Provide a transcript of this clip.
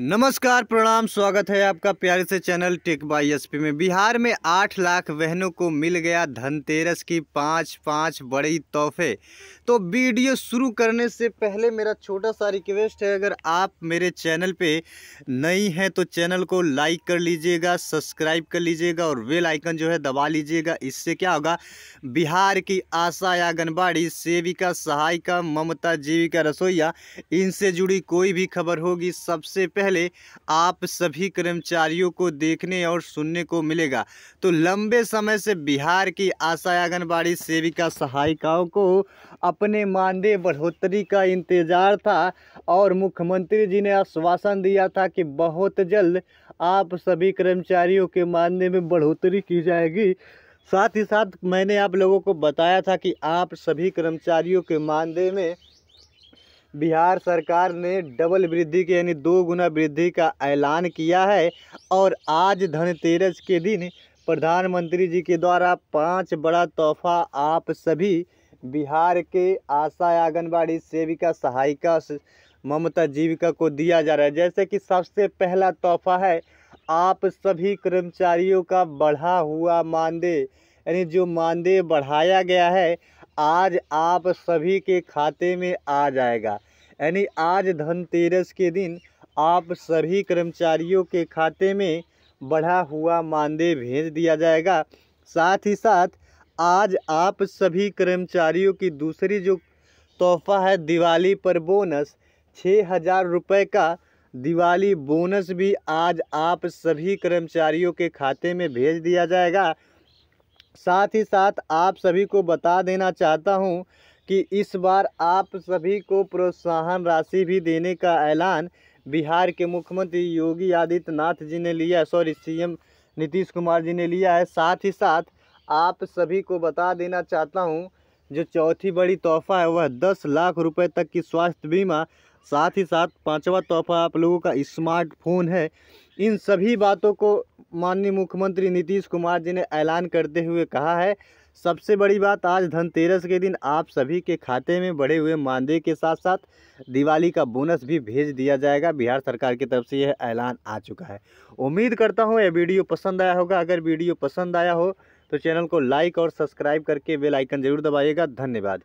नमस्कार प्रणाम स्वागत है आपका प्यारे से चैनल टेक बाई एस में बिहार में आठ लाख बहनों को मिल गया धनतेरस की पाँच पाँच बड़ी तोहफे तो वीडियो शुरू करने से पहले मेरा छोटा सा रिक्वेस्ट है अगर आप मेरे चैनल पे नई हैं तो चैनल को लाइक कर लीजिएगा सब्सक्राइब कर लीजिएगा और बेल आइकन जो है दबा लीजिएगा इससे क्या होगा बिहार की आशा या आंगनबाड़ी सेविका सहायिका ममता जीविका रसोईया इनसे जुड़ी कोई भी खबर होगी सबसे पहले आप सभी कर्मचारियों को देखने और सुनने को मिलेगा तो लंबे समय से बिहार की आशा आंगनबाड़ी सेविका सहायिकाओं को अपने मानदेय बढ़ोतरी का इंतजार था और मुख्यमंत्री जी ने आश्वासन दिया था कि बहुत जल्द आप सभी कर्मचारियों के मानदेय में बढ़ोतरी की जाएगी साथ ही साथ मैंने आप लोगों को बताया था कि आप सभी कर्मचारियों के मानदेय में बिहार सरकार ने डबल वृद्धि के यानी दो गुना वृद्धि का ऐलान किया है और आज धनतेरस के दिन प्रधानमंत्री जी के द्वारा पांच बड़ा तोहफा आप सभी बिहार के आशा आंगनबाड़ी सेविका सहायिका ममता जीविका को दिया जा रहा है जैसे कि सबसे पहला तोहफा है आप सभी कर्मचारियों का बढ़ा हुआ मानदेय यानी जो मानदेय बढ़ाया गया है आज आप सभी के खाते में आ जाएगा यानी आज धनतेरस के दिन आप सभी कर्मचारियों के खाते में बढ़ा हुआ मानदेय भेज दिया जाएगा साथ ही साथ आज आप सभी कर्मचारियों की दूसरी जो तोहफा है दिवाली पर बोनस छः हज़ार रुपये का दिवाली बोनस भी आज आप सभी कर्मचारियों के खाते में भेज दिया जाएगा साथ ही साथ आप सभी को बता देना चाहता हूं कि इस बार आप सभी को प्रोत्साहन राशि भी देने का ऐलान बिहार के मुख्यमंत्री योगी आदित्यनाथ जी ने लिया सॉरी सीएम नीतीश कुमार जी ने लिया है साथ ही साथ आप सभी को बता देना चाहता हूँ जो चौथी बड़ी तोहफा है वह दस लाख रुपए तक की स्वास्थ्य बीमा साथ ही साथ पांचवा तोहफा आप लोगों का स्मार्टफोन है इन सभी बातों को माननीय मुख्यमंत्री नीतीश कुमार जी ने ऐलान करते हुए कहा है सबसे बड़ी बात आज धनतेरस के दिन आप सभी के खाते में बढ़े हुए मानदेय के साथ साथ दिवाली का बोनस भी भेज दिया जाएगा बिहार सरकार की तरफ से यह ऐलान आ चुका है उम्मीद करता हूँ यह वीडियो पसंद आया होगा अगर वीडियो पसंद आया हो तो चैनल को लाइक और सब्सक्राइब करके बेल आइकन जरूर दबाइएगा धन्यवाद